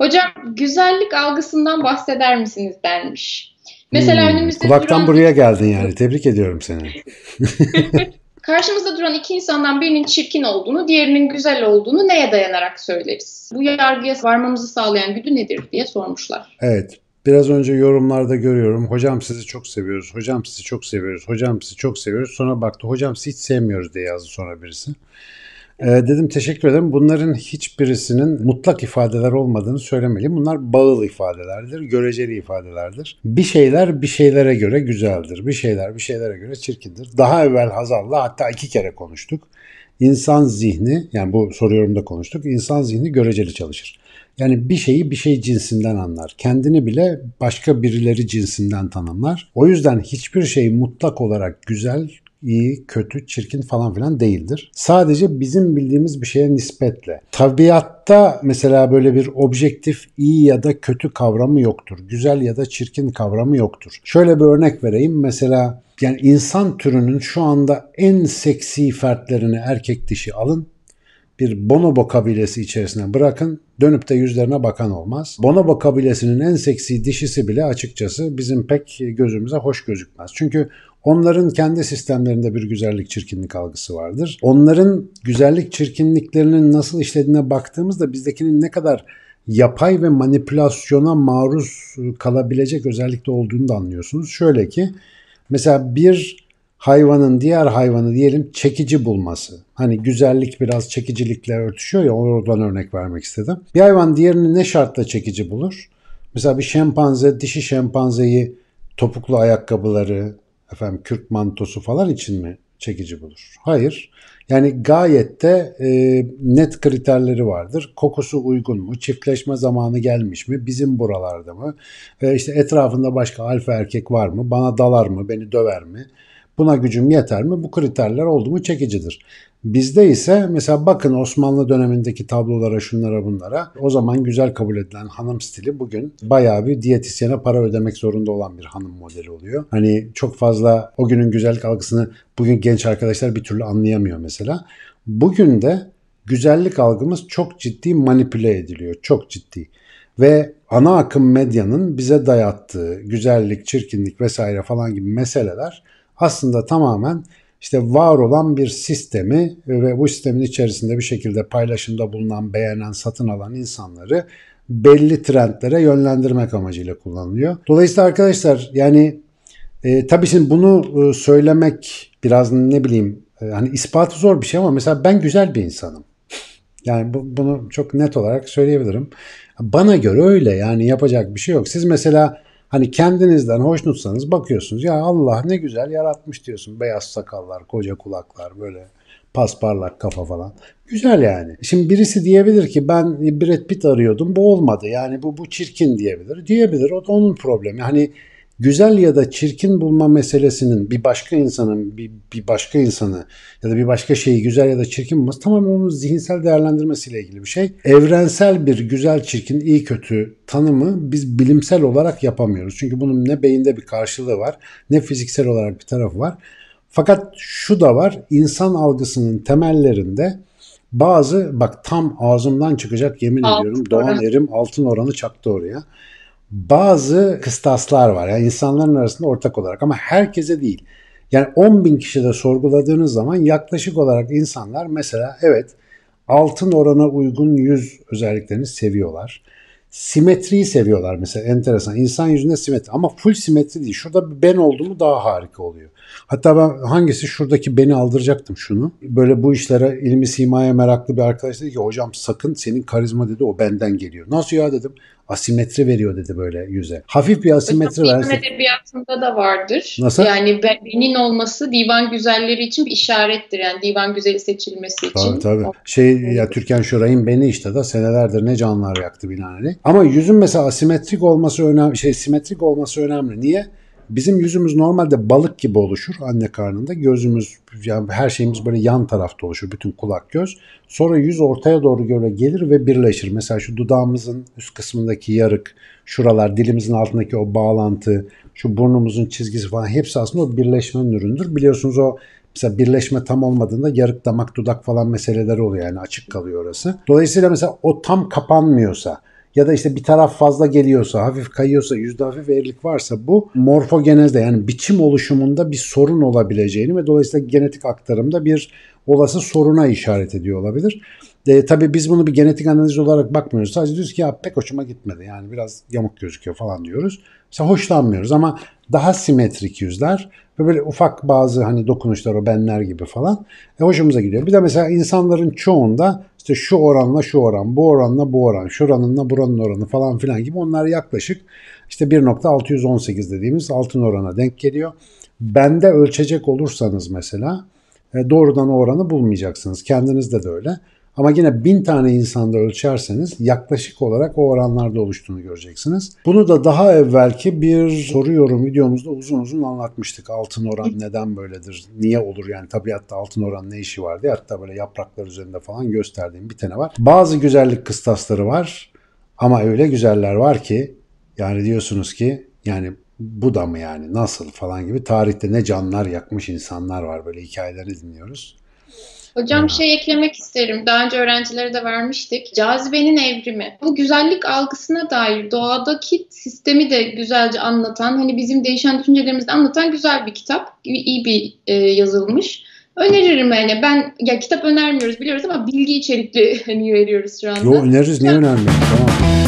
Hocam güzellik algısından bahseder misiniz denmiş. Mesela hmm, önümüzde kulaktan duran... buraya geldin yani. Tebrik ediyorum seni. Karşımızda duran iki insandan birinin çirkin olduğunu, diğerinin güzel olduğunu neye dayanarak söyleriz? Bu yargıya varmamızı sağlayan güdü nedir diye sormuşlar. Evet. Biraz önce yorumlarda görüyorum. Hocam sizi çok seviyoruz. Hocam sizi çok seviyoruz. Hocam sizi çok seviyoruz. Sonra baktı hocam sizi hiç sevmiyoruz diye yazdı sonra birisi. Ee, dedim teşekkür ederim. Bunların hiçbirisinin mutlak ifadeler olmadığını söylemeliyim. Bunlar bağlı ifadelerdir, göreceli ifadelerdir. Bir şeyler bir şeylere göre güzeldir. Bir şeyler bir şeylere göre çirkindir. Daha evvel Hazal'la hatta iki kere konuştuk. İnsan zihni, yani bu soruyorumda konuştuk. insan zihni göreceli çalışır. Yani bir şeyi bir şey cinsinden anlar. Kendini bile başka birileri cinsinden tanımlar. O yüzden hiçbir şey mutlak olarak güzel iyi, kötü, çirkin falan filan değildir. Sadece bizim bildiğimiz bir şeye nispetle. Tabiatta mesela böyle bir objektif iyi ya da kötü kavramı yoktur. Güzel ya da çirkin kavramı yoktur. Şöyle bir örnek vereyim. Mesela yani insan türünün şu anda en seksi fertlerini erkek dişi alın bir bonobo kabilesi içerisine bırakın dönüp de yüzlerine bakan olmaz. Bonobo kabilesinin en seksi dişisi bile açıkçası bizim pek gözümüze hoş gözükmez. Çünkü Onların kendi sistemlerinde bir güzellik çirkinlik algısı vardır. Onların güzellik çirkinliklerinin nasıl işlediğine baktığımızda bizdekinin ne kadar yapay ve manipülasyona maruz ıı, kalabilecek özellikte olduğunu da anlıyorsunuz. Şöyle ki mesela bir hayvanın diğer hayvanı diyelim çekici bulması. Hani güzellik biraz çekicilikle örtüşüyor ya oradan örnek vermek istedim. Bir hayvan diğerini ne şartla çekici bulur? Mesela bir şempanze dişi şempanzeyi topuklu ayakkabıları, efendim Kürt mantosu falan için mi çekici bulur? Hayır. Yani gayet de e, net kriterleri vardır. Kokusu uygun mu? Çiftleşme zamanı gelmiş mi? Bizim buralarda mı? E, işte etrafında başka alfa erkek var mı? Bana dalar mı? Beni döver mi? Buna gücüm yeter mi? Bu kriterler oldu mu çekicidir. Bizde ise mesela bakın Osmanlı dönemindeki tablolara şunlara bunlara o zaman güzel kabul edilen hanım stili bugün bayağı bir diyetisyene para ödemek zorunda olan bir hanım modeli oluyor. Hani çok fazla o günün güzellik algısını bugün genç arkadaşlar bir türlü anlayamıyor mesela. Bugün de güzellik algımız çok ciddi manipüle ediliyor. Çok ciddi ve ana akım medyanın bize dayattığı güzellik, çirkinlik vesaire falan gibi meseleler aslında tamamen işte var olan bir sistemi ve bu sistemin içerisinde bir şekilde paylaşımda bulunan, beğenen, satın alan insanları belli trendlere yönlendirmek amacıyla kullanılıyor. Dolayısıyla arkadaşlar yani e, tabii şimdi bunu e, söylemek biraz ne bileyim e, hani ispatı zor bir şey ama mesela ben güzel bir insanım. Yani bu, bunu çok net olarak söyleyebilirim. Bana göre öyle yani yapacak bir şey yok. Siz mesela Hani kendinizden hoşnutsanız bakıyorsunuz ya Allah ne güzel yaratmış diyorsun. Beyaz sakallar, koca kulaklar böyle pasparlak kafa falan. Güzel yani. Şimdi birisi diyebilir ki ben Brad Pitt arıyordum bu olmadı. Yani bu bu çirkin diyebilir. Diyebilir o da onun problemi. Hani güzel ya da çirkin bulma meselesinin bir başka insanın bir, bir başka insanı ya da bir başka şeyi güzel ya da çirkin bulması tamamen onun zihinsel değerlendirmesiyle ilgili bir şey. Evrensel bir güzel çirkin iyi kötü tanımı biz bilimsel olarak yapamıyoruz. Çünkü bunun ne beyinde bir karşılığı var ne fiziksel olarak bir tarafı var. Fakat şu da var insan algısının temellerinde bazı bak tam ağzımdan çıkacak yemin Altın ediyorum Doğan Erim altın oranı çaktı oraya bazı kıstaslar var. Yani insanların arasında ortak olarak ama herkese değil. Yani 10 bin kişide sorguladığınız zaman yaklaşık olarak insanlar mesela evet altın orana uygun yüz özelliklerini seviyorlar. Simetriyi seviyorlar mesela enteresan. İnsan yüzünde simetri ama full simetri değil. Şurada bir ben oldu mu daha harika oluyor. Hatta ben hangisi şuradaki beni aldıracaktım şunu. Böyle bu işlere ilmi simaya meraklı bir arkadaş dedi ki hocam sakın senin karizma dedi o benden geliyor. Nasıl ya dedim asimetri veriyor dedi böyle yüze. Hafif bir asimetri versin. Divan edebiyatında da vardır. Nasıl? Yani benin olması divan güzelleri için bir işarettir. Yani divan güzeli seçilmesi için. Tabii tabii. Şey ya Türkan Şoray'ın beni işte de senelerdir ne canlar yaktı binaenaleyh. Ama yüzün mesela asimetrik olması önemli, şey simetrik olması önemli. Niye? Bizim yüzümüz normalde balık gibi oluşur anne karnında. Gözümüz yani her şeyimiz böyle yan tarafta oluşur. Bütün kulak göz. Sonra yüz ortaya doğru göre gelir ve birleşir. Mesela şu dudağımızın üst kısmındaki yarık, şuralar, dilimizin altındaki o bağlantı, şu burnumuzun çizgisi falan hepsi aslında o birleşmenin ürünüdür. Biliyorsunuz o mesela birleşme tam olmadığında yarık damak dudak falan meseleleri oluyor yani açık kalıyor orası. Dolayısıyla mesela o tam kapanmıyorsa ya da işte bir taraf fazla geliyorsa, hafif kayıyorsa, yüzde hafif eğrilik varsa bu morfogenezde yani biçim oluşumunda bir sorun olabileceğini ve dolayısıyla genetik aktarımda bir olası soruna işaret ediyor olabilir. E, tabii biz bunu bir genetik analiz olarak bakmıyoruz. Sadece diyoruz ki ya pek hoşuma gitmedi. Yani biraz yamuk gözüküyor falan diyoruz. Mesela hoşlanmıyoruz ama daha simetrik yüzler ve böyle ufak bazı hani dokunuşlar o benler gibi falan e, hoşumuza gidiyor. Bir de mesela insanların çoğunda işte şu oranla şu oran, bu oranla bu oran, şuranınla buranın oranı falan filan gibi onlar yaklaşık işte 1.618 dediğimiz altın orana denk geliyor. Bende ölçecek olursanız mesela e, doğrudan o oranı bulmayacaksınız. Kendinizde de öyle. Ama yine bin tane insanda ölçerseniz yaklaşık olarak o oranlarda oluştuğunu göreceksiniz. Bunu da daha evvelki bir soru yorum videomuzda uzun uzun anlatmıştık. Altın oran neden böyledir, niye olur yani tabiatta altın oran ne işi var diye hatta böyle yapraklar üzerinde falan gösterdiğim bir tane var. Bazı güzellik kıstasları var ama öyle güzeller var ki yani diyorsunuz ki yani bu da mı yani nasıl falan gibi tarihte ne canlar yakmış insanlar var böyle hikayelerini dinliyoruz. Hocam şey eklemek isterim. Daha önce öğrencilere de vermiştik. Cazibenin evrimi. Bu güzellik algısına dair doğadaki sistemi de güzelce anlatan, hani bizim değişen düşüncelerimizi anlatan güzel bir kitap. İyi bir e, yazılmış. Öneririm yani. Ben ya kitap önermiyoruz biliyoruz ama bilgi içerikli hani veriyoruz şu anda. Yo öneririz niye önermiyoruz? Tamam.